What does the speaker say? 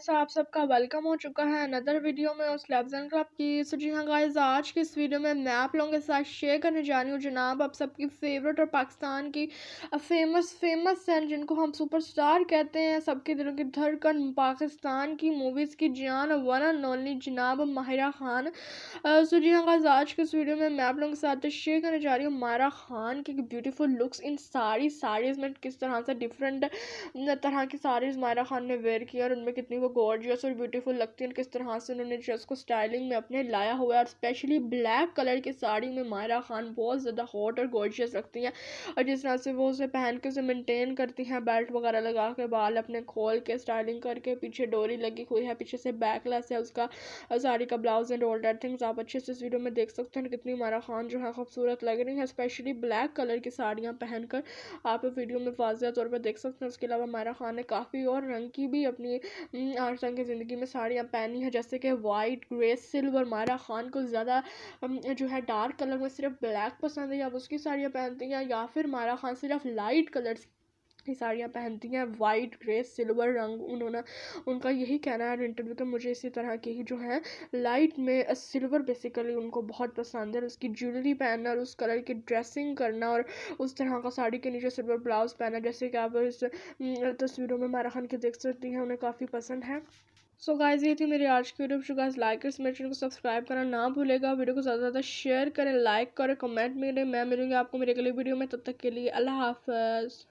guys आप सबका welcome हो चुका है अनदर वीडियो में उस लफ्ज़ एंड क्लब की सो जी हाँ गाइस आज की इस वीडियो में मैं आप लोगों के साथ शेयर करने जा रही हूँ जनाब आप सबकी फेवरेट और पाकिस्तान की फेमस फेमस हैं जिनको हम सुपरस्टार कहते हैं सबके दिलों की धड़कन पाकिस्तान की मूवीज़ की जान वन एंड ओनली जनाब माहिरा खान सो जी हाँ गाइस आज की इस वीडियो में मैं आप लोगों के साथ शेयर करने जा रही हूँ माहिरा खान की ब्यूटीफुल लुक्स इन सारी साड़ीज़ में किस तरह से डिफरेंट तरह की साड़ीज़ माहिरा खान ने वेयर की और उनमें कितनी वो गॉर्जियस और ब्यूटीफुल लगती है किस तरह से उन्होंने ड्रेस को स्टाइलिंग में अपने लाया हुआ है और स्पेशली ब्लैक कलर की साड़ी में मायरा खान बहुत ज़्यादा हॉट और गॉर्जियस रखती हैं और जिस तरह से वो उसे पहन के उसे मेनटेन करती हैं बेल्ट वगैरह लगा के बाल अपने खोल के स्टाइलिंग करके पीछे डोरी लगी हुई है पीछे से बैकलेस है उसका साड़ी का ब्लाउज एंड ऑल्डर थिंग्स आप अच्छे से इस वीडियो में देख सकते हैं कितनी मारा खान जो है खूबसूरत लग रही है स्पेशली ब्लैक कलर की साड़ियाँ पहन कर आप वीडियो में वाजिया तौर पर देख सकते हैं उसके अलावा मायरा खान ने काफ़ी और रंग की भी अपनी आठ रंग की ज़िंदगी में साड़ियाँ पहनी हैं जैसे कि white grey silver Mayra Khan को ज़्यादा जो है डार्क कलर में सिर्फ ब्लैक पसंद है या उसकी साड़ियाँ पहनती हैं या फिर मायरा ख़ान सिर्फ लाइट कलर्स ये साड़ियाँ पहनती हैं वाइट ग्रे सिल्वर रंग उन्होंने उनका यही कहना है इंटरव्यू के तो मुझे इसी तरह की ही जो है लाइट में सिल्वर बेसिकली उनको बहुत पसंद है उसकी ज्वेलरी पहनना और उस कलर की ड्रेसिंग करना और उस तरह का साड़ी के नीचे सिल्वर ब्लाउज़ पहनना जैसे कि आप इस तस्वीरों में मारा खान की देख सकती हैं उन्हें काफ़ी पसंद है सो गाइज ये थी मेरी आज की वीडियो गाइज लाइक इस मेरे चैनल को सब्सक्राइब करना ना भूलेगा वीडियो को ज़्यादा से ज़्यादा शेयर करें लाइक करें कमेंट मिले मैं मिलूंगी आपको मेरे अगले वीडियो में तब तक के लिए अल्लाह हाफ